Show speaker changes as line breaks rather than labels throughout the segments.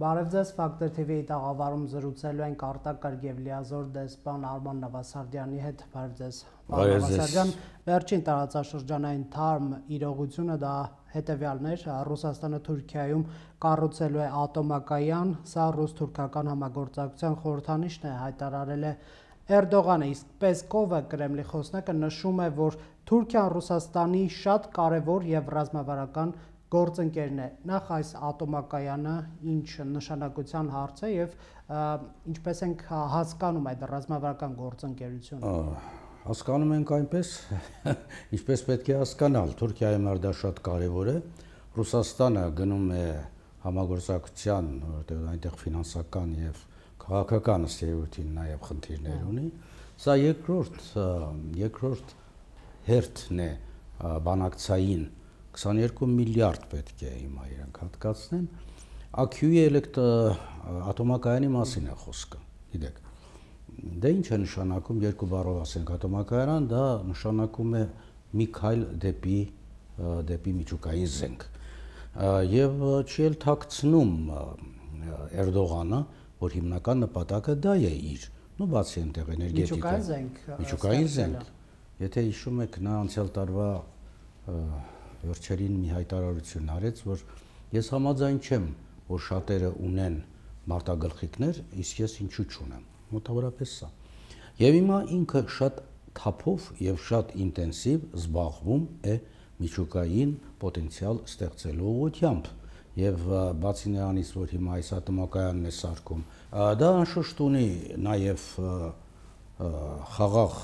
Բարև ձեզ Factor TV-ի տաղավարում զրուցելու ենք արտակարգ եւ լիազոր դեսպան Արման Նավասարդյանի հետ։ Բարև ձեզ։ Բարև ձեզ։ Վերջին տարածաշրջանային թարմ իրողությունը դա հետևյալներ Ռուսաստանը Թուրքիայում կառուցելու է ատոմակայան, սա ռուս-թուրքական համագործակցության խորհրդանիշն է հայտարարել է Էրդողանը, իսկ Պեսկովը Կրեմլի խոսնակը նշում է, որ Թուրքիան Ռուսաստանի շատ կարևոր եւ ռազմավարական գործընկերն է։ Նախ այս ատոմակայանը ինչ նշանակության հարց է եւ ինչպես ենք հասկանում այդ ռազմավարական գործընկերությունը։
Հասկանում ենք այնպես, ինչպես պետք է հասկանալ։ Թուրքիայում արդա շատ կարեւոր է։ Ռուսաստանը գնում է համագործակցության, որտեղ այնտեղ ֆինանսական եւ քաղաքական ստերոյթին նաեւ խնդիրներ հա։ ունի։ Սա երկրորդ երկրորդ հերթն է բանակցային 22 միլիարդ պետք է հիմա իրանք հատկացնեն։ AQE էլեկտրո ատոմակայանի մասին է խոսքը, գիտեք։ Դե ինչ է նշանակում երկու բառով ասենք ատոմակայան, դա նշանակում է մի քայլ դեպի դեպի միջուկային զենք։ Եվ չի էլ թակցնում Էրդողանը, որ հիմնական նպատակը դա է իր, նո բացի այնտեղ էներգետիկա։ Միջուկային զենք։ Միջուկային զենք։ Եթե հիշում եք, նա անցյալ տարվա վերջերին մի հայտարարություն արեց, որ ես համաձայն չեմ, որ շատերը ունեն մարտագլխիկներ, իսկ ես ինչու չունեմ։ Մոտավորապես սա։ Եվ հիմա ինքը շատ թափով եւ շատ ինտենսիվ զբաղվում է միջուկային պոտենցիալ ստեղծելու ուղղությամբ եւ բացի նրանից որ հիմա այս ատոմակայանն է սարկում դա անշուշտ ունի նաեւ խաղաղ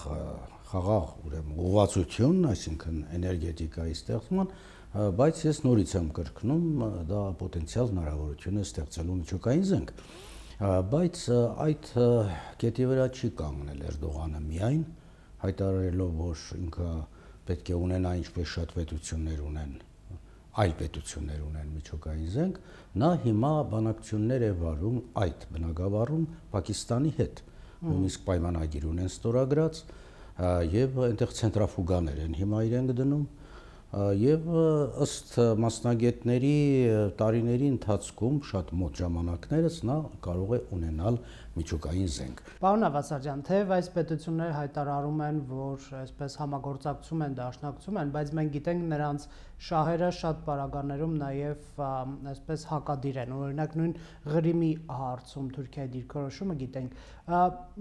խաղաղ ուրեմն ուղղվածությունն, այսինքն էներգետիկայի ստեղծման, բայց ես նորից եմ կրկնում, դա պոտենցիալ հնարավորություն է ստեղծելու միջուկային զենք։ Բայց այդ կետի վրա չի կանգնել Էրդողանը միայն հայտարարելով, որ ինքը պետք է ունենա ինչպես շատ պետություններ ունեն, այլ պետություններ ունեն միջուկային զենք, նա հիմա բանակցություններ է վարում այդ բնակավարում Պակիստանի հետ։ Նույնիսկ պայմանագիր ունեն ստորագրած, եւ այնտեղ ցենտրաֆուգաներ են հիմա իրենք դնում եւ ըստ մասնագետների տարիների ընթացքում շատ մոտ ժամանակներս նա կարող է ունենալ միջուկային զենք։
Պարոն Ավասարյան, թեև այս պետությունները հայտարարում են, որ այսպես համագործակցում են, դաշնակցում են, բայց մենք գիտենք նրանց շահերը շատ պարագաներում նաև այսպես հակադիր են։ Օրինակ նույն Ղրիմի հարցում Թուրքիայի դիրքորոշումը գիտենք,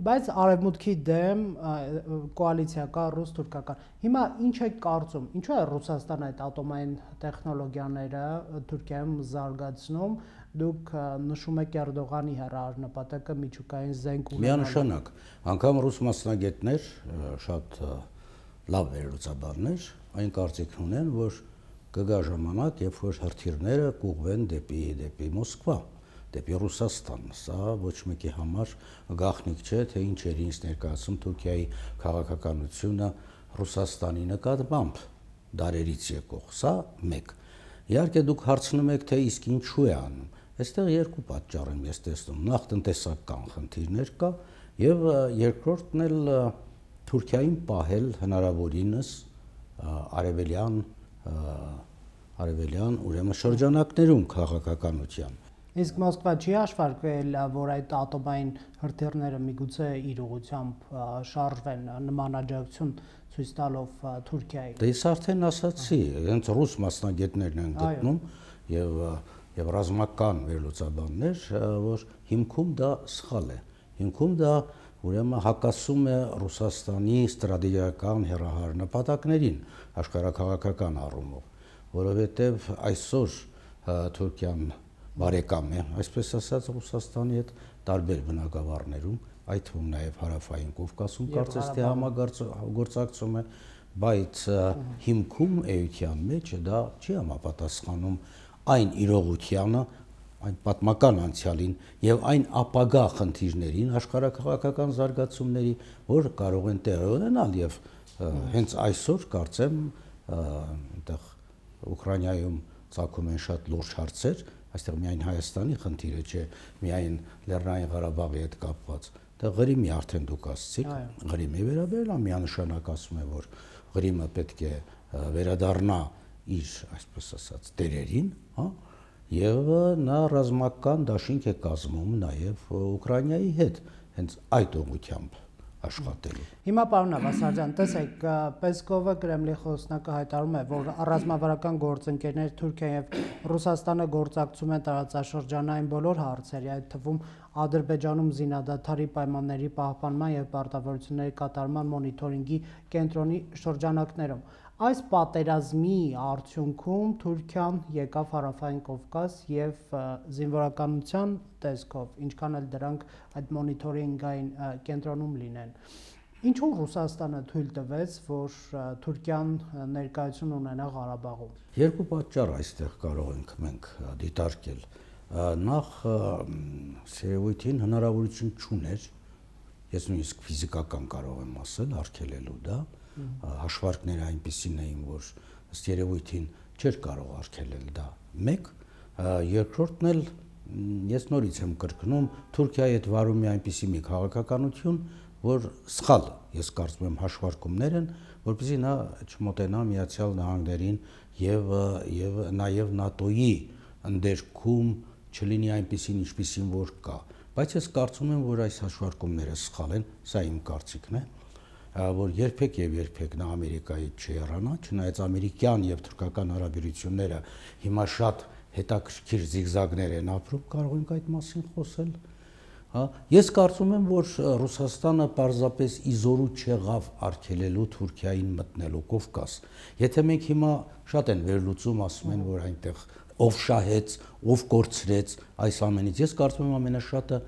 բայց արևմուտքի դեմ կոալիցիա ռուս-թուրքական։ Հիմա ինչ է կարծում, ինչու է Ռուսաստանը այդ ատոմային տեխնոլոգիաները Թուրքիայում զարգացնում, դուք նշում եք Էրդողանի հերար նպատակը միջուկային զենք ունենալը։ Միանշանակ,
անգամ ռուս մասնագետներ, շատ լավ վերլուծաբաններ այն կարծիքն ունեն, որ կգա ժամանակ, երբ որ հրթիռները կուղվեն դեպի դեպի Մոսկվա, դեպի Ռուսաստան։ Սա ոչ մեկի համար գաղտնիք չէ, թե ինչ էր ինձ ներկայացում Թուրքիայի քաղաքականությունը Ռուսաստանի նկատմամբ դարերից եկող։ Սա մեկ։ Իհարկե դուք հարցնում եք, թե իսկ ինչու է անում։ Այստեղ երկու պատճառ եմ ես տեսնում։ Նախ տնտեսական խնդիրներ կա եւ երկրորդն էլ Թուրքիային պահել հնարավորինս արևելյան արևելյան ուրեմն շրջանակներում քաղաքականության։
Իսկ Մոսկվա չի հաշվարկվել, որ այդ ատոմային հրթիռները միգուցե իր ուղությամբ շարժվեն նման աջակցություն ցույց տալով Թուրքիայի։ Դա դե ես
արդեն ասացի, հենց ռուս մասնագետներն են գտնում եւ եւ ռազմական վերլուծաբաններ, որ հիմքում դա սխալ է։ Հիմքում դա ուրեմն հակասում է Ռուսաստանի ստրատեգիական հերահար նպատակներին աշխարհակաղակական առումով, որովհետեւ այսօր Թուրքիան բարեկամ է, այսպես ասած Ռուսաստանի հետ տարբեր բնակավարներում, այդ թվում նաև հարավային Կովկասում կարծես թե համագործակցում է, բայց հիմքում էության մեջ դա չի համապատասխանում այն իրողությանը, այն պատմական անցյալին եւ այն ապագա խնդիրներին, աշխարհակաղակական զարգացումների, որ կարող են տեղի ունենալ եւ հենց այսօր կարծեմ այնտեղ Ուկրաինայում ցակում են շատ լուրջ հարցեր, այստեղ միայն Հայաստանի խնդիրը չէ, միայն Լեռնային Ղարաբաղի հետ կապված։ Դա Ղրիմի արդեն դուք ասացիք, Ղրիմի վերաբերյալ միանշանակ ասում է, որ Ղրիմը պետք է վերադառնա իր, այսպես ասած, դերերին, հա, եւ նա ռազմական դաշինք է կազմում նաեւ Ուկրաինայի հետ, հենց այդ ուղությամբ աշխատելու։
Հիմա պարոն Ավասարյան, տեսեք, Պեսկովը Կրեմլի խոսնակը հայտարարում է, որ ռազմավարական գործընկերներ Թուրքիան եւ Ռուսաստանը գործակցում են տարածաշրջանային բոլոր հարցերի, այդ թվում Ադրբեջանում զինադադարի պայմանների պահպանման եւ պարտավորությունների կատարման մոնիթորինգի կենտրոնի շրջանակներում։ Այս պատերազմի արդյունքում Թուրքիան եկավ հարավային Կովկաս եւ զինվորականության տեսքով, ինչքան էլ դրանք այդ մոնիթորինգային կենտրոնում լինեն, ինչու Ռուսաստանը թույլ տվեց, որ Թուրքիան ներկայություն ունենա Ղարաբաղում։
Երկու պատճառ այստեղ կարող ենք մենք դիտարկել։ Նախ Սերևույթին հնարավորություն չուներ, ես նույնիսկ ֆիզիկական կարող եմ ասել, արկելելու դա, դա հաշվարկները այնպեսին էին, որ ըստ երևույթին չէր կարող արգելել դա։ Մեկ, երկրորդն էլ ես նորից եմ կրկնում, Թուրքիայի հետ վարում է այնպիսի մի քաղաքականություն, որ սխալ, ես կարծում եմ հաշվարկումներ են, որպեսզի նա չմոտենա Միացյալ Նահանգներին եւ եւ նաեւ ՆԱՏՕ-ի ընդերքում չլինի այնպեսին, ինչպեսին որ կա։ Բայց ես կարծում եմ, որ այս հաշվարկումները սխալ են, սա իմ կարծիքն է։ Ա, որ երբեք եւ երբեք նա Ամերիկայից չի հեռանա, չնայած ամերիկյան եւ թուրքական հարաբերությունները հիմա շատ հետաքրքիր զիգզագներ են ապրում, կարող ենք այդ մասին խոսել։ Հա, ես կարծում եմ, որ Ռուսաստանը պարզապես իզորու չեղավ արգելելու Թուրքիային մտնելու Կովկաս։ Եթե մենք հիմա շատ են վերլուծում, ասում են, որ այնտեղ ով շահեց, ով կորցրեց այս ամենից։ Ես կարծում եմ ամենաշատը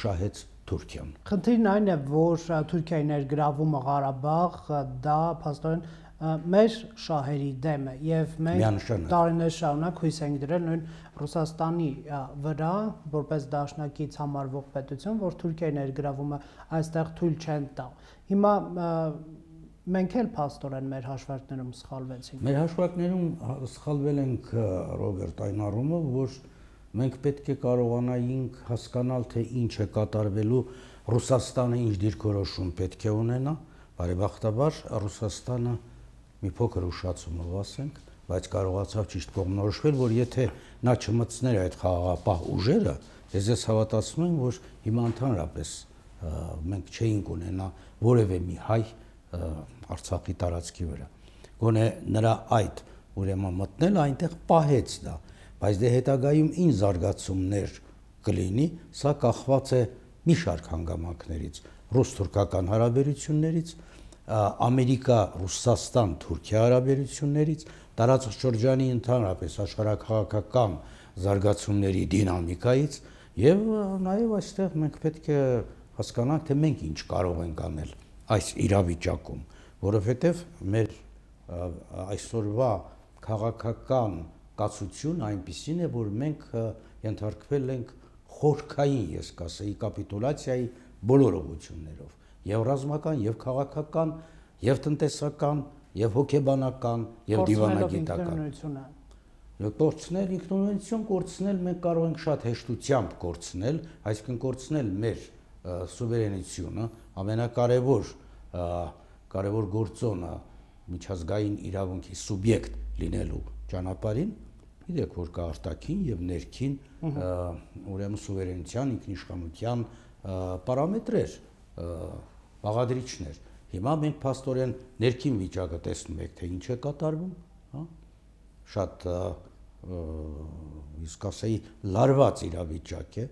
շահեց Թուրքիան։
Խնդիրն այն է, որ Թուրքիայի ներգրավումը Ղարաբաղ դա փաստորեն մեր շահերի դեմ է եւ մենք տարիներ շարունակ հույս ենք դրել նույն Ռուսաստանի վրա որպես դաշնակից համարվող պետություն, որ Թուրքիայի ներգրավումը այստեղ թույլ չեն տա։ Հիմա մենք էլ փաստորեն մեր հաշվարկներում սխալվեցինք։ Մեր
հաշվարկներում սխալվել ենք Ռոբերտ այն առումը, որ Մենք պետք է կարողանայինք հասկանալ, թե ինչ է կատարվելու Ռուսաստանը ինչ դիրքորոշում պետք է ունենա, բարեբախտաբար Ռուսաստանը մի փոքր ուշացումով ասենք, բայց կարողացավ ճիշտ կողմնորոշվել, որ եթե նա չմտցներ այդ խաղաղապահ ուժերը, ես ես հավատացնում եմ, որ հիմա ընդհանրապես մենք չէինք ունենա որևէ մի հայ Արցախի տարածքի վրա։ Գոնե նրա այդ ուրեմն մտնելը այնտեղ պահեց դա։ դա բայց դե հետագայում ինչ զարգացումներ կլինի, սա կախված է մի շարք հանգամանքներից, ռուս-թուրքական հարաբերություններից, Ամերիկա-Ռուսաստան-Թուրքիա հարաբերություններից, տարածաշրջանի ընդհանրապես աշխարհակաղակական զարգացումների դինամիկայից եւ նաեւ այստեղ մենք պետք է հասկանանք, թե մենք ինչ կարող ենք անել այս իրավիճակում, որովհետեւ մեր այսօրվա քաղաքական կացություն այնպիսին է, որ մենք ենթարկվել ենք խորքային, ես կասեի, կապիտուլացիայի բոլոր ուղություններով, եւ ռազմական, եւ քաղաքական, եւ տնտեսական, եւ հոգեբանական, եւ դիվանագիտական։ Կորցնել ինքնուրույնություն, կորցնել մենք կարող ենք շատ հեշտությամբ կորցնել, այսինքն կորցնել մեր սուվերենությունը, ամենակարևոր կարևոր գործոնը միջազգային իրավունքի սուբյեկտ լինելու ճանապարհին Գիտեք, որ կա արտաքին եւ ներքին, ուրեմն սուվերենության, ինքնիշխանության պարամետրեր, բաղադրիչներ։ Հիմա մենք փաստորեն ներքին վիճակը տեսնում եք, թե ինչ է կատարվում, հա? Շատ իսկ ասեի լարված իրավիճակ է,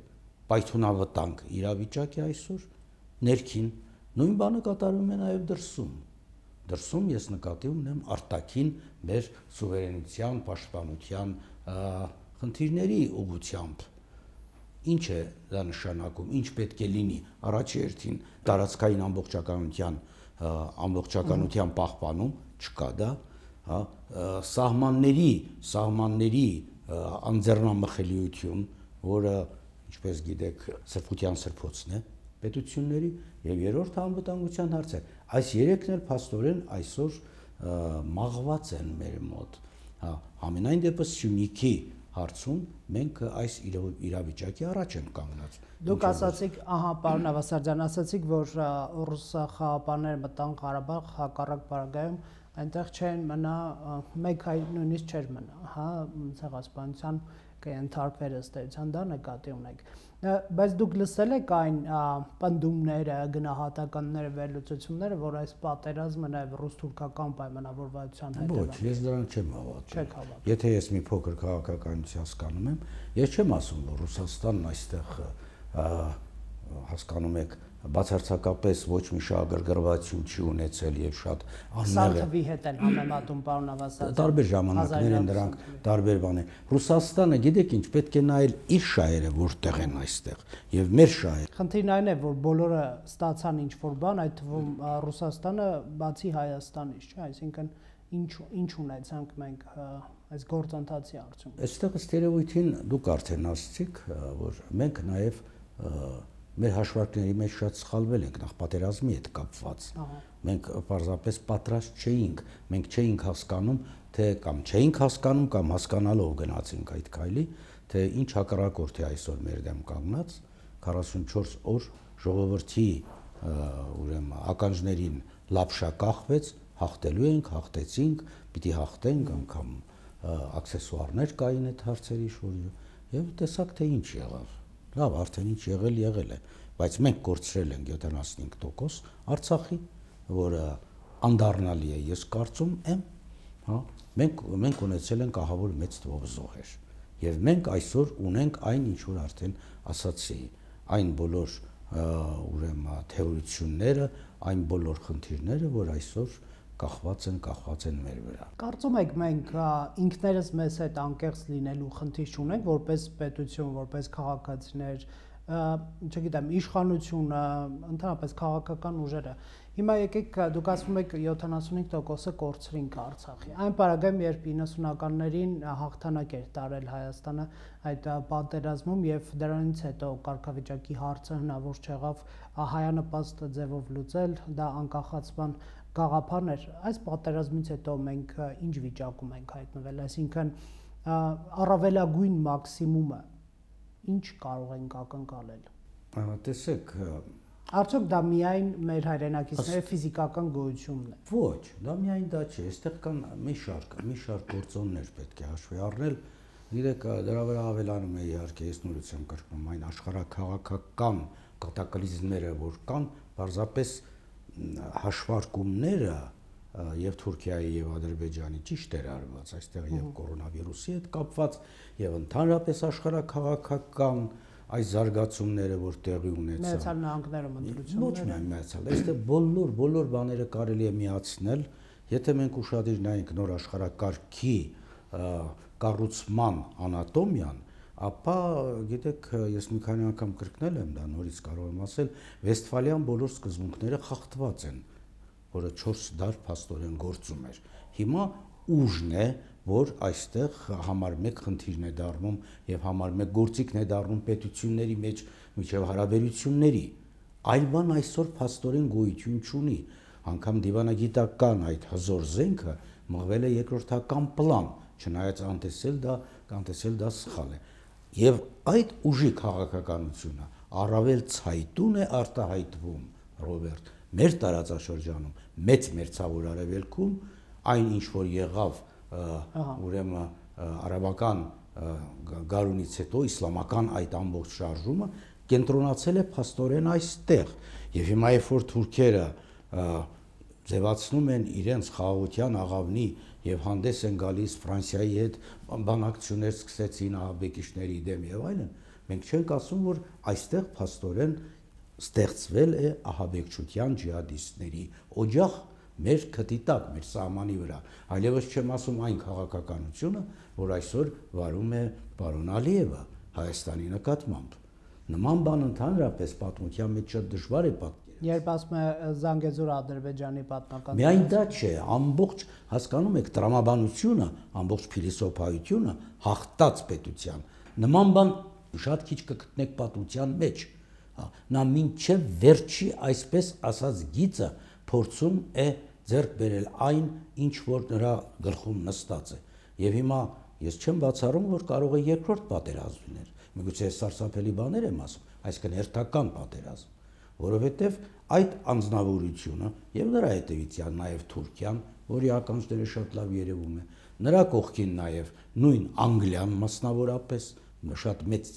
պայթունավտանգ իրավիճակ է այսօր ներքին։ Նույն բանը կատարվում է նաեւ դրսում դրսում ես նկատի ունեմ արտաքին մեր սուվերենության, պաշտպանության խնդիրների ուղությամբ ինչ է դա նշանակում, ինչ պետք է լինի առաջերտին տարածքային ամբողջականության ամբողջականության պահպանում չկա դա, հա, սահմանների, սահմանների անձեռնամխելիություն, որը ինչպես գիտեք, սրբության սրբոցն է, պետությունների եւ երրորդը անվտանգության հարցը։ Այս երեքն էլ փաստորեն այսօր մաղված են մեր մոտ։ Հա, ամենայն դեպս Սյունիքի հարցում մենք այս իրավիճակի առաջ ենք կանգնած։ Դուք ասացիք,
ահա, պարոն Ավասարյան, ասացիք, որ ռուս խաղապանները մտան Ղարաբաղ հակառակ բարագայում, այնտեղ չեն մնա մեկ հայ նույնիսկ չէր մնա, հա, ցեղասպանության կընթարկվեր ըստ էության դա նկատի ունեք բայց դուք լսել եք այն պնդումները, գնահատականները, վերլուծությունները, որ այս պատերազմը նաև ռուս-թուրքական պայմանավորվածության հետ է։ Ոչ,
ես դրան չեմ հավատում։ Եթե ես մի փոքր քաղաքականություն հասկանում եմ, ես չեմ ասում, որ Ռուսաստանն այստեղ հասկանում եք բացարձակապես ոչ մի շահագրգռվածություն չի ունեցել եւ շատ աննեղ թվի
հետ են համեմատում պարոն Ավասարյան։ Տարբեր ժամանակներ են դրանք,
տարբեր բաներ։ Ռուսաստանը, գիտեք ինչ, պետք է նայել իր շահերը որտեղ են այստեղ եւ մեր շահերը։
Խնդիրն այն է, որ բոլորը ստացան ինչ որ բան, այդ թվում Ռուսաստանը բացի Հայաստանից, չէ, այսինքն ինչ ինչ ունեցանք մենք այս գործընթացի արդյունքում։
Այստեղ ըստ երևույթին դուք արդեն ասացիք, որ մենք նաեւ մեր հաշվարկների մեջ շատ սխալվել ենք նախ պատերազմի հետ կապված։ Մենք պարզապես պատրաստ չէինք, մենք չէինք հասկանում, թե կամ չէինք հասկանում կամ հասկանալով գնացինք այդ քայլի, թե ինչ հակառակորդ է այսօր մեր դեմ կանգնած 44 օր ժողովրդի ուրեմն ականջներին լապշա կախվեց, հաղթելու ենք, հաղթեցինք, պիտի հաղթենք անգամ աքսեսուարներ կային այդ հարցերի շուրջ եւ տեսակ թե ինչ եղավ Լավ, արդեն ինչ եղել եղել է, բայց մենք կորցրել ենք 75% Արցախի, որը անդառնալի է, ես կարծում եմ, հա, մենք մենք ունեցել ենք ահավոր մեծ թվով զոհեր։ Եվ մենք այսօր ունենք այն ինչ որ արդեն ասացի, այն բոլոր ուրեմն թեորիությունները, այն բոլոր խնդիրները, որ այսօր կախված են, կախված են մեր վրա։
Կարծում եք մենք ինքներս մեզ հետ անկեղծ լինելու խնդիր չունենք, որպես պետություն, որպես քաղաքացիներ, չգիտեմ, իշխանությունը, ընդհանրապես քաղաքական ուժերը։ Հիմա եկեք դուք ասում եք 75%-ը կորցրինք Արցախի։ Այն պարագայում, երբ 90-ականներին հաղթանակ էր տարել Հայաստանը այդ պատերազմում եւ դրանից հետո կարգավիճակի հարցը հնարավոր չեղավ հայանպաստ ձևով լուծել, դա անկախացման գաղափարն էր այս պատերազմից հետո մենք ինչ վիճակում ենք հայտնվել, այսինքն առավելագույն մաքսիմումը ինչ կարող ենք ակնկալել։ Տեսեք, Արդյոք դա միայն մեր հայրենակիցների
ֆիզիկական գոյությունն է։ Ոչ, դա միայն դա չէ, այստեղ կան մի շարք, մի շարք գործոններ պետք է հաշվի առնել։ Գիտեք, դրա վրա ավելանում է իհարկե ես նորից եմ կրկնում այն աշխարհակաղակական կատակլիզմները, որ կան, բարձապես հաշվարկումները եւ Թուրքիայի եւ Ադրբեջանի ճիշտ էր արված այստեղ եւ կորոնավիրուսի հետ կապված եւ ընդհանրապես աշխարհակաղակական այս զարգացումները որ տեղի ունեցան Միացյալ Նահանգներում ընդրությունները ոչ միայն միացյալ այստեղ բոլոր բոլոր բաները կարելի է միացնել եթե մենք ուշադիր նայենք նոր աշխարհակարգի կառուցման անատոմիան ապա գիտեք ես մի քանի անգամ կրկնել եմ դա նորից կարող եմ ասել վեստֆալիան բոլոր սկզբունքները խախտված են որը 4 դար փաստորեն գործում էր հիմա ուժն է որ այստեղ համար 1 խնդիրն է դառնում եւ համար 1 գործիքն է դառնում պետությունների մեջ միջև հարաբերությունների այլ բան այսօր փաստորեն գոյություն չունի անկամ դիվանագիտական այդ հզոր զենքը մղվել է երկրորդական պլան չնայած անտեսել դա անտեսել դա սխալ է Եվ այդ ուժի քաղաքականությունը առավել ցայտուն է արտահայտվում Ռոբերտ մեր տարածաշրջանում, մեծ մերձավոր արևելքում այն ինչ որ եղավ ուրեմն արաբական գարունից հետո իսլամական այդ ամբողջ շարժումը կենտրոնացել է փաստորեն այստեղ։ Եվ հիմա երբ որ թուրքերը ձևացնում են իրենց խաղաղության աղավնի եւ հանդես են գալիս Ֆրանսիայի հետ բանակցություններ սկսեցին ահաբեկիչների դեմ եւ այլն, մենք չենք ասում, որ այստեղ փաստորեն ստեղծվել է ահաբեկչության ջիհադիստների օջախ մեր քթիտակ, մեր սահմանի վրա։ Այլևս չեմ ասում այն քաղաքականությունը, որ այսօր վարում է պարոն Ալիևը Հայաստանի նկատմամբ։ Նման բան ընդհանրապես պատմության մեջ շատ դժվար է պատմել
Երբ ասում է Զանգեզուր Ադրբեջանի պատմական Միայն դա
չէ, ամբողջ հասկանում եք տրամաբանությունը, ամբողջ փիլիսոփայությունը հաղթած պետության։ Նման բան շատ քիչ կգտնեք պատմության մեջ։ Հա, նա ինչեւ վերջի այսպես ասած գիծը փորձում է ձեռք բերել այն, ինչ որ նրա գլխում նստած է։ Եվ հիմա ես չեմ բացառում, որ կարող է երկրորդ պատերազմ լինել։ Միգուցե սարսափելի բաներ եմ ասում, այսինքն հերթական պատերազմ որովհետև այդ անznավորությունը եւ նրա հետևիցյան նաեւ Թուրքիան, որի ականջները շատ լավ երևում է, նրա կողքին նաեւ նույն Անգլիան մասնավորապես շատ մեծ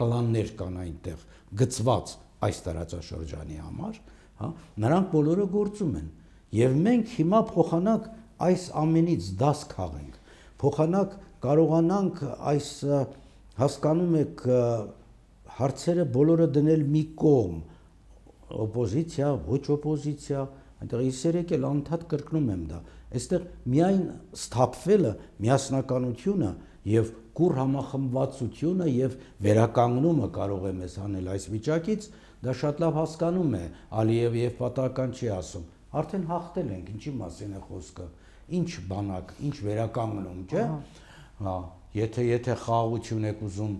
պլաններ կան այնտեղ գծված այս տարածաշրջանի համար, հա, նրանք բոլորը գործում են։ Եվ մենք հիմա փոխանակ այս ամենից դաս քաղենք։ Փոխանակ կարողանանք այս հասկանում եք հարցերը բոլորը դնել մի կողմ, օպոզիցիա, ոչ օպոզիցիա, այնտեղ իսերեք էլ անդադ կրկնում եմ դա։ Այստեղ միայն սթափվելը, միասնականությունը եւ կուր համախմբվածությունը եւ վերականգնումը կարող է մեզ անել այս վիճակից, դա շատ լավ հասկանում է Ալիև եւ պատահական չի ասում։ Արդեն հաղթել ենք, ինչի մասին է խոսքը։ Ինչ բանակ, ինչ վերականգնում, չէ՞։ Հա, եթե եթե խաղություն եք ուզում,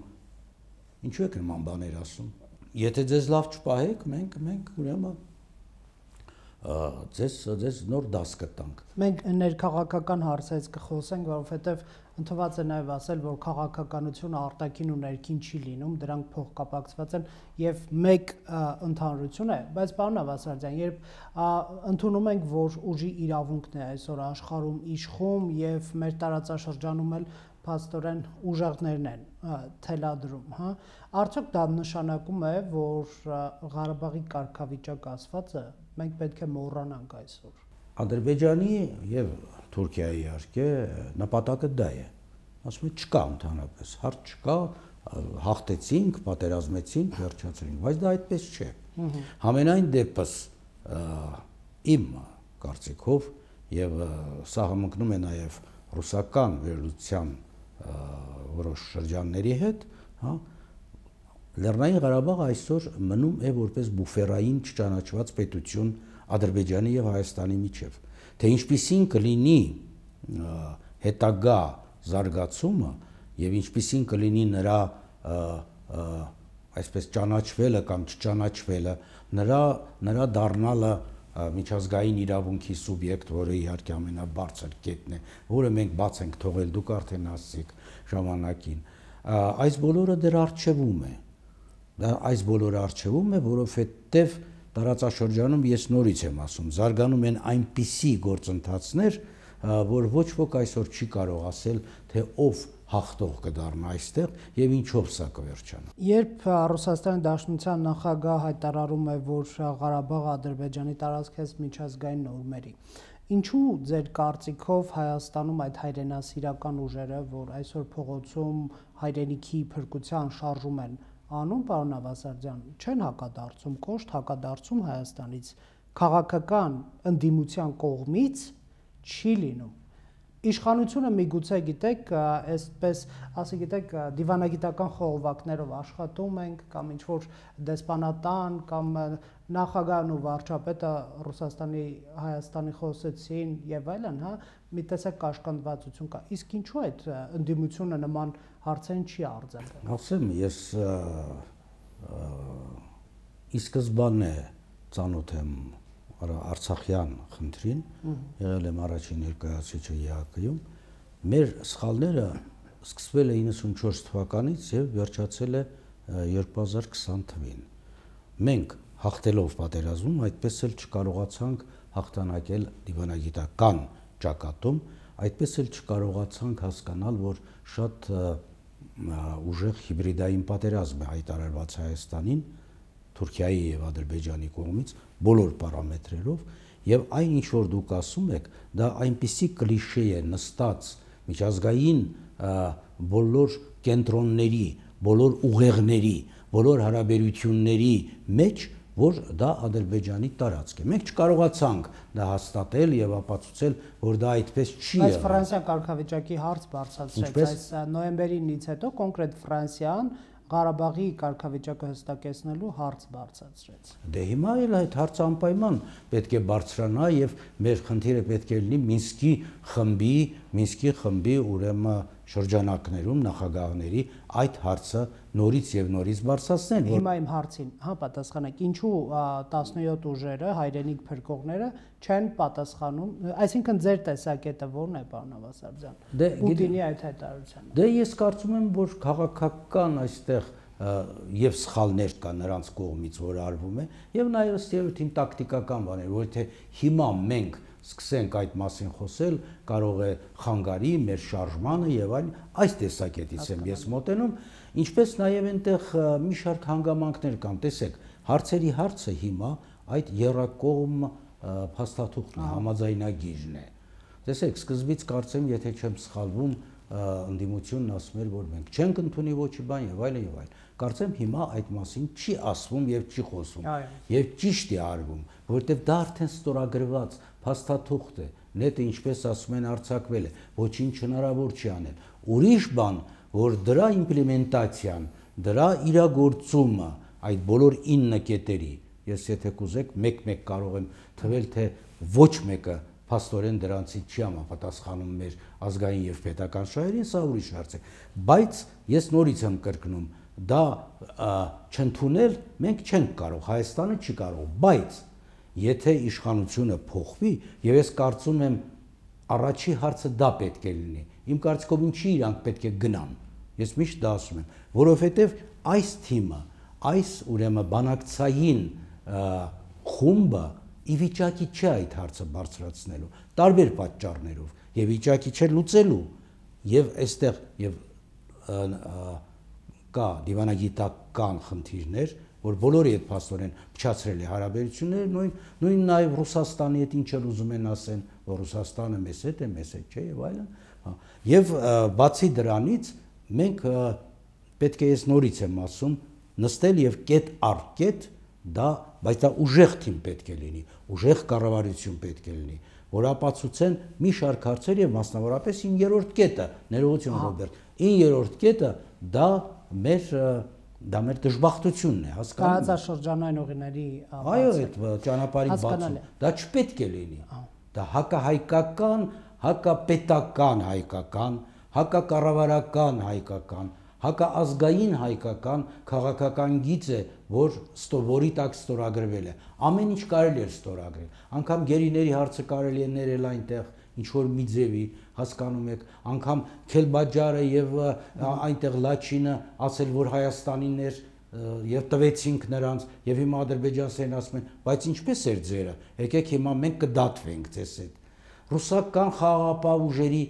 ինչու եք նման բաներ ասում եթե ձեզ լավ չպահեք, մենք մենք ուրեմն ձեզ ձեզ նոր դաս կտանք։
Մենք ներքաղաքական հարցերից կխոսենք, որովհետև ընդհանված է նաև ասել, որ քաղաքականությունը արտաքին ու ներքին չի լինում, դրանք փոխկապակցված են եւ մեկ ընդհանրություն է, բայց պարոն Ավասարյան, երբ ընդունում ենք, որ ուժի իրավունքն է այսօր աշխարհում իշխում եւ մեր տարածաշրջանում էլ փաստորեն ուժեղներն են թելադրում, հա։ Արդյոք դա նշանակում է, որ Ղարաբաղի կարգավիճակ ասվածը մենք պետք է մոռանանք այսօր։
Ադրբեջանի եւ Թուրքիայի իհարկե նպատակը դա է։ Ասում են չկա ընդհանրապես, հարց չկա, հաղթեցինք, պատերազմեցինք, վերջացրինք, բայց դա այդպես չէ։ Համենայն դեպս իմ կարծիքով եւ սա համընկնում է նաեւ ռուսական վերլուծության որոշ շրջանների հետ, հա Լեռնային Ղարաբաղը այսօր մնում է որպես բուֆերային չճանաչված պետություն Ադրբեջանի եւ Հայաստանի միջև։ Թե ինչպիսին կլինի հետագա զարգացումը եւ ինչպիսին կլինի նրա այսպես ճանաչվելը կամ չճանաչվելը, նրա նրա դառնալը միջազգային իրավունքի սուբյեկտ, որը իհարկե ամենաբարձր կետն է, որը մենք բաց ենք թողել, դուք արդեն ասցիք ժամանակին։ Այս բոլորը դեռ արժևում է։ Դա այս բոլորը արժևում է, որովհետև տարածաշրջանում ես նորից եմ ասում, զարգանում են այնպիսի գործընթացներ, որ ոչ ոք այսօր չի կարող ասել, թե ով հաղթող կդառնա այստեղ եւ ինչով սա կվերջանա։
Երբ Ռուսաստանի Դաշնության նախագահ հայտարարում է, որ Ղարաբաղը Ադրբեջանի տարածք է միջազգային նորմերի, ինչու ձեր կարծիքով Հայաստանում այդ հայրենասիրական ուժերը, որ այսօր փողոցում հայրենիքի փրկության շարժում են անում, պարոն Ավասարդյան, չեն հակադարձում, կոշտ հակադարձում Հայաստանից քաղաքական ընդդիմության կողմից չի լինում իշխանությունը միգուցե գիտեք, այսպես, ասի գիտեք, դիվանագիտական խողովակներով աշխատում ենք կամ ինչ որ դեսպանատան կամ նախագահն ու վարչապետը Ռուսաստանի Հայաստանի խոսեցին եւ այլն, հա, մի տեսակ կաշկանդվածություն կա։ Իսկ ինչու այդ ընդդիմությունը նման հարցերին չի արձակում։
Ասեմ, ես ի սկզբանե ծանոթ եմ Արցախյան խնդրին, եղել եմ առաջին ներկայացուցիչը ԵԱԿ-ում, մեր սխալները սկսվել է 94 թվականից եւ վերջացել է 2020 թվին։ Մենք հաղթելով պատերազմում այդպես էլ չկարողացանք հաղթանակել դիվանագիտական ճակատում, այդպես էլ չկարողացանք հասկանալ, որ շատ ուժեղ հիբրիդային պատերազմ է հայտարարված Հայաստանին, Թուրքիայի եւ Ադրբեջանի կողմից բոլոր պարամետրերով եւ այն ինչ որ դուք ասում եք, դա այնպիսի կլիշե է նստած միջազգային բոլոր կենտրոնների, բոլոր ուղեղների, բոլոր հարաբերությունների մեջ, որ դա Ադրբեջանի տարածք է։ Մենք չկարողացանք դա հաստատել եւ ապացուցել, որ դա այդպես չի եղել։ Բայց
Ֆրանսիան կարգավիճակի հարց բարձրացրեց այս նոեմբերինից հետո կոնկրետ Ֆրանսիան Ղարաբաղի կարգավիճակը հստակեցնելու հարց բարձրացրեց։
Դե հիմա էլ այդ հարցը անպայման պետք է բարձրանա եւ մեր խնդիրը պետք է լինի Մինսկի խմբի, Մինսկի խմբի ուրեմն շրջանակներում նախագահների այդ հարցը նորից եւ նորից բարձրացնել։ Հիմա
իմ հարցին, հա, պատասխանակ, ինչու 17 ուժերը, հայրենիք փրկողները չեն պատասխանում, այսինքն ձեր տեսակետը ո՞րն է, պարոն Ավասարյան։ դե, Պուտինի այդ հայտարարությանը։
Դե ես կարծում եմ, որ քաղաքական այստեղ եւ սխալներ կա նրանց կողմից, որ արվում է, եւ նաեւ ստերոթիմ տակտիկական բաներ, որ թե հիմա մենք սկսենք այդ մասին խոսել, կարող է խանգարի մեր շարժմանը եւ այլ այս տեսակետից եմ ես մտնում, ինչպես նաեւ այնտեղ մի շարք հանգամանքներ կան, տեսեք, հարցերի հարցը հիմա այդ երակողմ փաստաթուղթն է, համաձայնագիրն է։ Տեսեք, սկզբից կարծեմ, եթե չեմ սխալվում, ընդդիմությունն ասում էր, որ մենք չենք ընդունի ոչ մի բան եւ այլն եւ այլն։ Կարծեմ հիմա այդ մասին չի ասվում եւ չի խոսում։ Եվ ճիշտ է արվում, որովհետեւ դա արդեն ստորագրված փաստաթուղթ է, նետը ինչպես ասում են արྩակվել է, ոչինչ հնարավոր չի անել։ Ուրիշ բան, որ դրա իմպլեմենտացիան, դրա իրագործումը այդ բոլոր 9 կետերի, ես եթե կուզեք, մեկ-մեկ կարող եմ թվել, թե ոչ մեկը փաստորեն դրանցից չի համապատասխանում մեր ազգային եւ պետական շահերին, սա ուրիշ հարց է։ Բայց ես նորից եմ կրկնում, դա չընդունել մենք չենք կարող, Հայաստանը չի կարող, բայց Եթե իշխանությունը փոխվի, եւ ես կարծում եմ առաջի հարցը դա պետք է լինի։ Իմ կարծիքով ինչի իրանք պետք է գնան։ Ես միշտ դա ասում եմ, որովհետեւ այս թիմը, այս ուրեմն բանակցային խումբը ի վիճակի չէ այդ հարցը բարձրացնելու տարբեր պատճառներով եւ վիճակի չէ լուծելու եւ այստեղ եւ կա դիվանագիտական խնդիրներ որ բոլորի հետ փաստորեն փչացրել է հարաբերությունները, նույն նույն նաև Ռուսաստանի հետ ինչ էլ ուզում են ասեն, որ Ռուսաստանը մեզ հետ է, մեզ հետ չէ եւ այլն, հա։ Եվ բացի դրանից մենք պետք է ես նորից եմ ասում, նստել եւ կետ առ կետ դա, բայց դա ուժեղ թիմ պետք է լինի, ուժեղ կառավարություն պետք է լինի որ ապացուցեն մի շարք հարցեր եւ մասնավորապես 9-րդ կետը, ներողություն Ռոբերտ, 9-րդ կետը դա մեր և, դա մեր դժբախտությունն է, հասկանում եք։
Տարածաշրջանային օղիների այո,
այդ ճանապարհի բացում։ Դա չպետք է լինի։ Դա հակահայկական, հակապետական հայկական, հակակառավարական հայկական, հակաազգային հայկական քաղաքական գիծ է, որ ստորորի տակ ստորագրվել է։ Ամեն ինչ կարելի է ստորագրել։ Անկամ գերիների հարցը կարելի է ներել այնտեղ, ինչ որ մի ձևի, հասկանում եք, անգամ Քելբաջարը եւ այնտեղ Լաչինը ասել որ Հայաստանիններ եւ տվեցինք նրանց եւ հիմա ադրբեջանցերն ասում են, բայց ինչպես էր ձերը։ Եկեք հիմա մենք կդատվենք ձեզ հետ։ Ռուսական խաղապահ ուժերի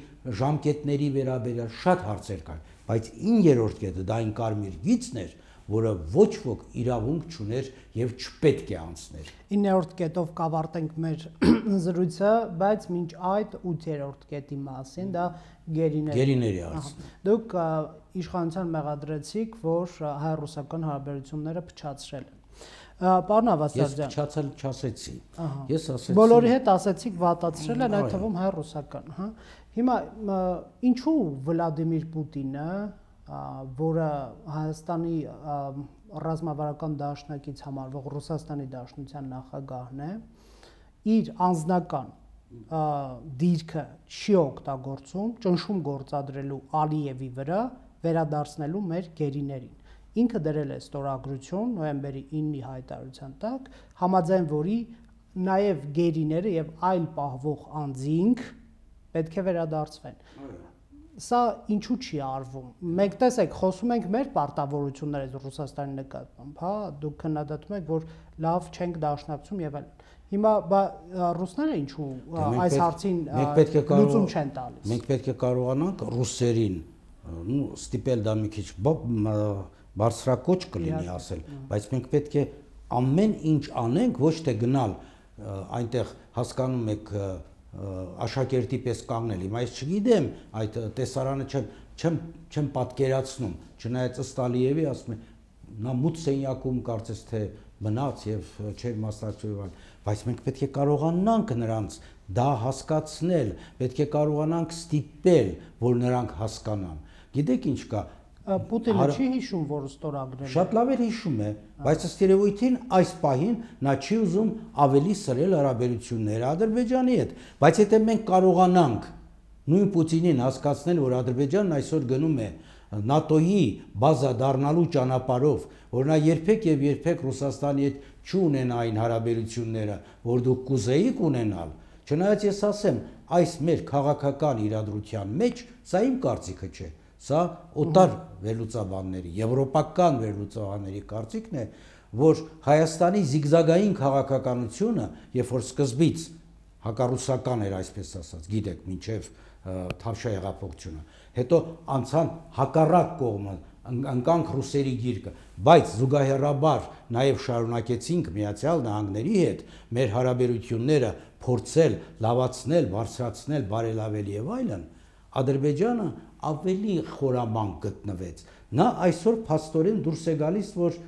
ժամկետների վերաբերյալ շատ հարցեր կան, բայց 9-րդ կետը դա այն կարմիր գիծն էր, որ որը ոչ ոք իրավունք չուներ եւ չպետք է անցներ։
9-րդ կետով կավարտենք մեր զրույցը, բայց մինչ այդ 8-րդ կետի մասին դա գերիներ։ Գերիների հարցն։ Դուք իշխանության մեղադրեցիք, որ հայ-ռուսական հարաբերությունները փչացրել Պարոն Ավասարյան։ Ես
փչացել չասեցի։ Ես ասեցի։ Բոլորի հետ
ասեցիք վատացրել են այդ թվում հայ-ռուսական, հա։ Հիմա ինչու Վլադիմիր Պուտինը որը Հայաստանի ռազմավարական դաշնակից համարվող Ռուսաստանի Դաշնության նախագահն է, իր անձնական դիրքը չի օգտագործում ճնշում գործադրելու Ալիևի վրա վերադարձնելու մեր գերիներին։ Ինքը դրել է ստորագրություն նոյեմբերի 9-ի հայտարարության տակ, համաձայն որի նաև գերիները եւ այլ պահվող անձինք պետք է վերադարձվեն։ Սա ինչու չի արվում։ Մենք տեսեք, խոսում ենք մեր պարտավորություններից Ռուսաստանի նկատմամբ, հա, դուք քննադատում եք, որ լավ չենք դաշնակցում եւ այլն։ Հիմա բա ռուսները ինչու դե այս հարցին լուծում չեն տալիս։ Մենք
պետք է կարողանանք ռուսերին ու ստիպել դա մի քիչ բարձրակոչ կլինի ասել, բայց մենք պետք է ամեն ինչ անենք ոչ թե գնալ այնտեղ հասկանում եք աշակերտի պես կանգնել։ Հիմա ես չգիտեմ, այդ տեսարանը չեմ չեմ չեմ պատկերացնում։ Չնայած ըստ Ալիևի ասում է, նա մուտ սենյակում կարծես թե մնաց եւ չէր մասնակցում այլ, բայց մենք պետք է կարողանանք նրանց դա հասկացնել, պետք է կարողանանք ստիպել, որ նրանք հասկանան։ Գիտեք ինչ կա,
Պուտինը չի հիշում, որ ստորագրել է։ Շատ
լավ էր հիշում է, բայց ըստ երևույթին այս պահին նա չի ուզում ավելի սրել հարաբերությունները Ադրբեջանի հետ, բայց եթե մենք կարողանանք նույն Պուտինին հասկացնել, որ Ադրբեջանն այսօր գնում է ՆԱՏՕ-ի բազա դառնալու ճանապարով, որ նա երբեք եւ երբեք Ռուսաստանի հետ չունենա այն հարաբերությունները, որ դուք կուզեիք ունենալ, չնայած ես ասեմ, այս մեր քաղաքական իրադրության մեջ սա իմ կարծիքը չէ, Սա օտար վերլուծաբանների, եվրոպական վերլուծաբանների կարծիքն է, որ Հայաստանի զիգզագային քաղաքականությունը, երբ որ սկզբից հակառուսական էր, այսպես ասած, գիտեք, մինչև Թավշա հեղափոխությունը, հետո անցան հակառակ կողմը, անկանք ռուսերի գիրկը, բայց զուգահեռաբար նաև շարունակեցինք Միացյալ Նահանգների հետ մեր հարաբերությունները փորձել լավացնել, բարձրացնել, բարելավել եւ այլն, Ադրբեջանը ավելի խորաբան գտնվեց։ Նա այսօր փաստորեն դուրս է գալիս, որ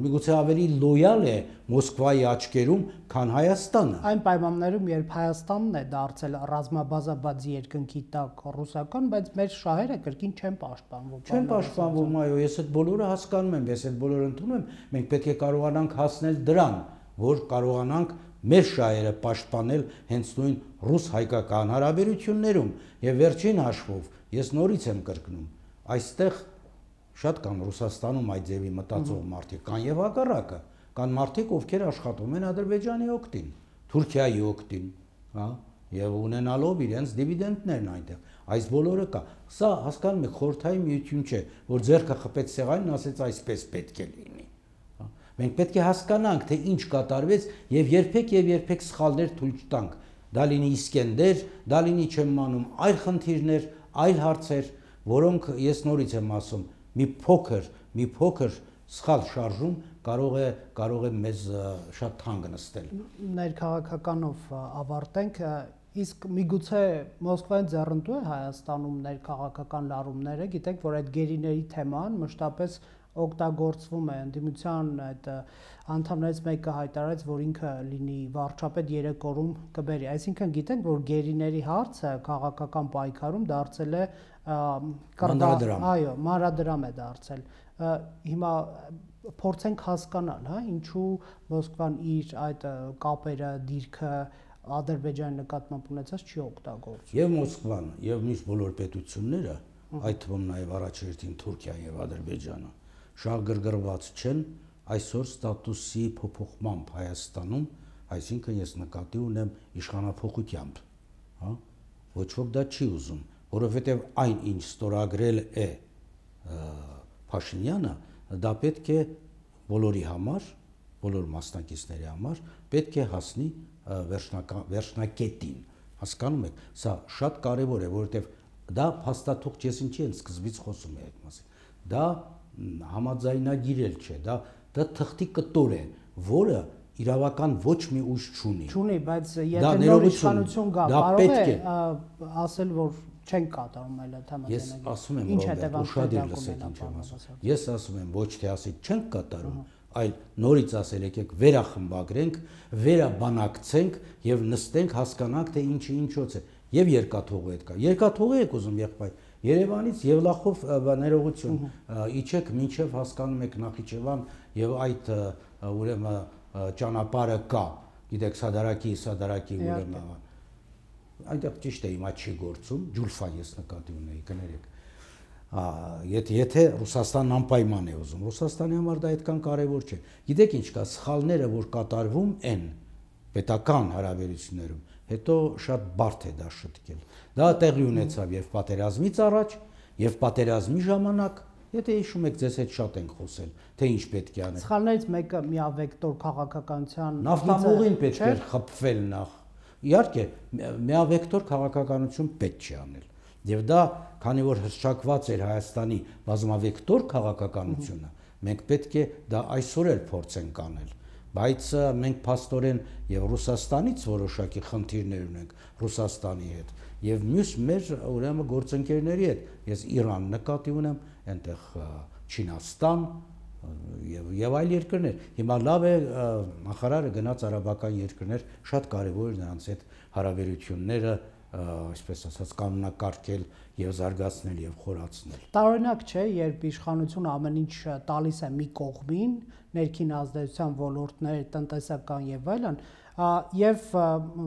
միգուցե ավելի լոյալ է Մոսկվայի աչքերում, քան Հայաստանը։ Այն պայմաններում,
երբ Հայաստանն է դարձել ռազմաբազաբաց երկնքի տակ ռուսական, բայց մեր
շահերը կրկին չեն
պաշտպանվում։ Չեն
պաշտպանվում, այո, ես այդ բոլորը հասկանում եմ, ես այդ բոլորը ընդունում եմ, մենք պետք է կարողանանք հասնել դրան, որ կարողանանք մեր շահերը պաշտպանել հենց նույն ռուս հայկական հարաբերություններում եւ վերջին հաշվով Ես նորից եմ կրկնում, այստեղ շատ կան Ռուսաստանում այդ ձևի մտածող մարդիկ, կան եւ հակառակը, կան մարդիկ, ովքեր աշխատում են Ադրբեջանի օկտին, Թուրքիայի օկտին, հա, եւ ունենալով իրենց դիվիդենդներն այնտեղ։ Այս բոլորը կա։ Սա հասկան մի խորթային միություն չէ, որ ձերքը խփեց սեղանին, ասեց այսպես պետք է լինի։ հա? Մենք պետք է հասկանանք, թե ինչ կատարվեց եւ երբեք եւ երբեք սխալներ թույլ չտանք։ Դա լինի Իսկենդեր, դա լինի չեմ մանում այլ խնդիրներ, այլ հարցեր, որոնք ես նորից եմ ասում, մի փոքր, մի փոքր սխալ շարժում կարող է կարող է մեզ շատ թանկ նստել։
Ներքաղաքականով ավարտենք, իսկ միգուցե Մոսկվայից ձեռնտու է Հայաստանում ներքաղաքական լարումները, գիտենք, որ այդ գերիների թեման մշտապես օգտագործվում է ընդդիմության այդ անդամներից մեկը հայտարարեց, որ ինքը լինի վարչապետ 3 օրում կբերի։ Այսինքն գիտենք, որ գերիների հարցը քաղաքական պայքարում դարձել է մանրադրամ։ Այո, մանրադրամ է դարձել։ Հիմա փորձենք հասկանալ, հա, ինչու Մոսկվան իր այդ կապերը, դիրքը Ադրբեջանի նկատմամբ ունեցած չի օգտագործում։ Եվ
Մոսկվան, եւ միշտ բոլոր պետությունները, այդ թվում նաեւ առաջերտին Թուրքիան եւ Ադրբեջանը, շահ գրգռված չեն այսօր ստատուսի փոփոխմամբ Հայաստանում, այսինքն ես նկատի ունեմ իշխանափոխությամբ, հա? Ոչ ոք դա չի ուզում, որովհետև այն ինչ ստորագրել է Փաշինյանը, դա պետք է բոլորի համար, բոլոր մասնակիցների համար պետք է հասնի վերջնակա վերջնակետին։ Հասկանում եք, սա շատ կարևոր է, որովհետև դա փաստաթուղթ ես ինչի են սկզբից խոսում է այդ մասին։ Դա համաձայնագիրել չէ, դա դա թղթի կտոր է, որը իրավական ոչ մի ուժ չունի։ Չունի, բայց եթե նոր իշխանություն գա, կարող է
ասել, որ չեն կատարում այլ թեմա Ես ասում եմ, որ ուշադիր լսեք ինչ
եմ ասում։ Ես ասում եմ, ոչ թե ասեք չեն կատարում, այլ նորից ասել եկեք վերախմբագրենք, վերաբանակցենք եւ նստենք հասկանանք թե ինչի ինչոց է։ Եվ երկաթողը այդ կա։ Երկաթողը եք ուզում եղբայր Երևանից Եվլախով ներողություն իջեք մինչև հասկանում եք Նախիջևան եւ այդ ուրեմն ճանապարհը կա։ Գիտեք, Սադարակի, Սադարակի ուրեմն այնտեղ ճիշտ է հիմա չի գործում, ջուլֆա ես նկատի ունեի, կներեք։ Եթե եթե Ռուսաստանն անպայման է ուզում, Ռուսաստանի համար դա այդքան կարևոր չէ։ Գիտեք ինչ կա, սխալները, որ կատարվում են պետական հարաբերություններում, հետո շատ բարդ է դա շտկել։ Դա տեղի ունեցավ եւ պատերազմից առաջ, եւ պատերազմի ժամանակ, Եթե հիշում եք, ձեզ հետ շատ ենք խոսել, թե ինչ պետք է անել։
Սխալներից մեկը միավեկտոր քաղաքականության նավթամուղին պետք է
խփվել նախ։ Իհարկե, միավեկտոր քաղաքականություն պետք չի անել։ Եվ դա, քանի որ հրճակված էր Հայաստանի բազմավեկտոր քաղաքականությունը, մենք պետք է դա այսօր էլ փորձենք անել բայց մենք փաստորեն եւ Ռուսաստանից որոշակի խնդիրներ ունենք Ռուսաստանի հետ եւ մյուս մեր ուրեմն գործընկերների հետ ես Իրան նկատի ունեմ այնտեղ Չինաստան եւ եւ այլ երկրներ հիմա լավ է նախարարը գնաց արաբական երկրներ շատ կարեւոր նրանց հետ հարաբերությունները այսպես ասած կանոնակարգել եւ զարգացնել եւ խորացնել։
Տարօրինակ չէ, երբ իշխանությունը ամեն ինչ տալիս է մի կողմին, ներքին ազդեցության ոլորտներ, տնտեսական եւ այլն, այլ, եւ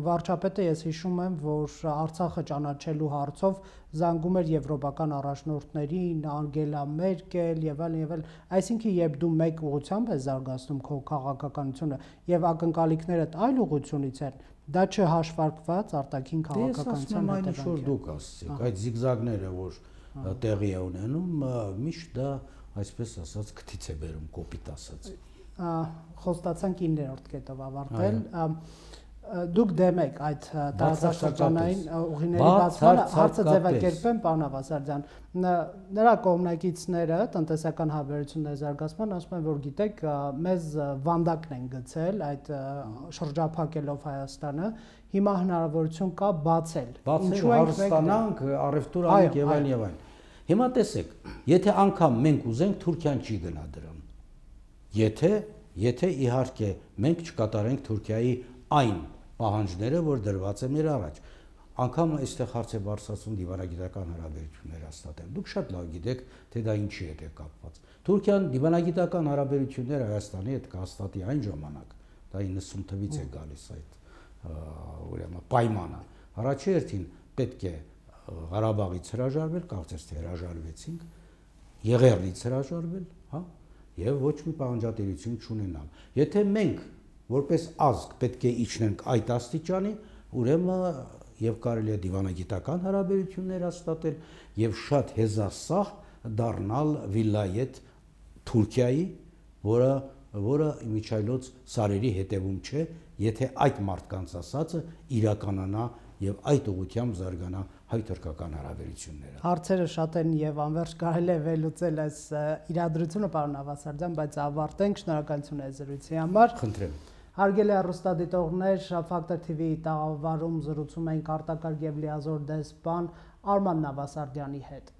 վարչապետը ես հիշում եմ, որ Արցախը ճանաչելու հարցով զանգում էր եվրոպական առաջնորդներին, Անգելա Մերկել եւ այլն եւ այլ, այսինքն երբ դու մեկ ուղությամբ ես զարգացնում քո քաղաքականությունը եւ ակնկալիքներդ այլ ուղությունից են, դա չհաշվարկված արտաքին քաղաքականության հետևանքն է։ Ես ասում եմ, դուք ասացիք, այդ
զիգզագները, որ տեղի է ունենում, միշտ դա այսպես ասած քթից է բերում կոպիտ ասած
խոստացանք 9-րդ կետով ավարտել։ Դուք դեմ եք այդ տարածաշրջանային ուղիների բացմանը, հարցը ձևակերպեմ պարոն Ավասարյան։ Նրա կողմնակիցները տնտեսական հավերությունների զարգացման ասում են, որ գիտեք, մեզ վանդակն են գցել այդ շրջափակելով Հայաստանը, հիմա հնարավորություն կա բացել։ Ինչու ենք հարստանանք,
առևտուր անենք եւ այլն եւ այլն։ Հիմա տեսեք, եթե անգամ մենք ուզենք Թուրքիան չի գնա դրան Եթե եթե իհարկե մենք չկատարենք Թուրքիայի այն պահանջները, որ դրված է մեր առաջ, անկամ այստեղ հարց է բարձրացում դիվանագիտական հարաբերություններ հաստատել։ Դուք շատ լավ գիտեք, թե դա ինչի հետ է կապված։ Թուրքիան դիվանագիտական հարաբերություններ Հայաստանի հետ կհաստատի այն ժամանակ, դա 90 թվից է գալիս այդ ուրեմն պայմանը։ Առաջերտին պետք է Ղարաբաղից հրաժարվել, կարծես թե հրաժարվեցինք, Եղեռնից հրաժարվել, հա, եւ ոչ մի պահանջատիրություն չունենալ։ Եթե մենք որպես ազգ պետք է իջնենք այդ աստիճանի, ուրեմն եւ կարելի է դիվանագիտական հարաբերություններ հաստատել եւ շատ հեզասահ դառնալ վիլայետ Թուրքիայի, որը որը միջայլոց սարերի հետևում չէ, եթե այդ մարդկանց ասածը իրականանա եւ այդ ուղությամբ զարգանա հայ-թուրքական հարաբերությունները։
Հարցերը շատ են եւ անverջ կարելի է վերլուծել այս իրադրությունը պարոն Ավասարյան, բայց ավարտենք շնորհակալություն այս զրույցի համար։ Խնդրեմ։ Հարգելի հեռուստադիտողներ, Factor TV-ի տաղավարում զրուցում ենք արտակարգ եւ լիազոր դեսպան Արման Նավասարդյանի հետ։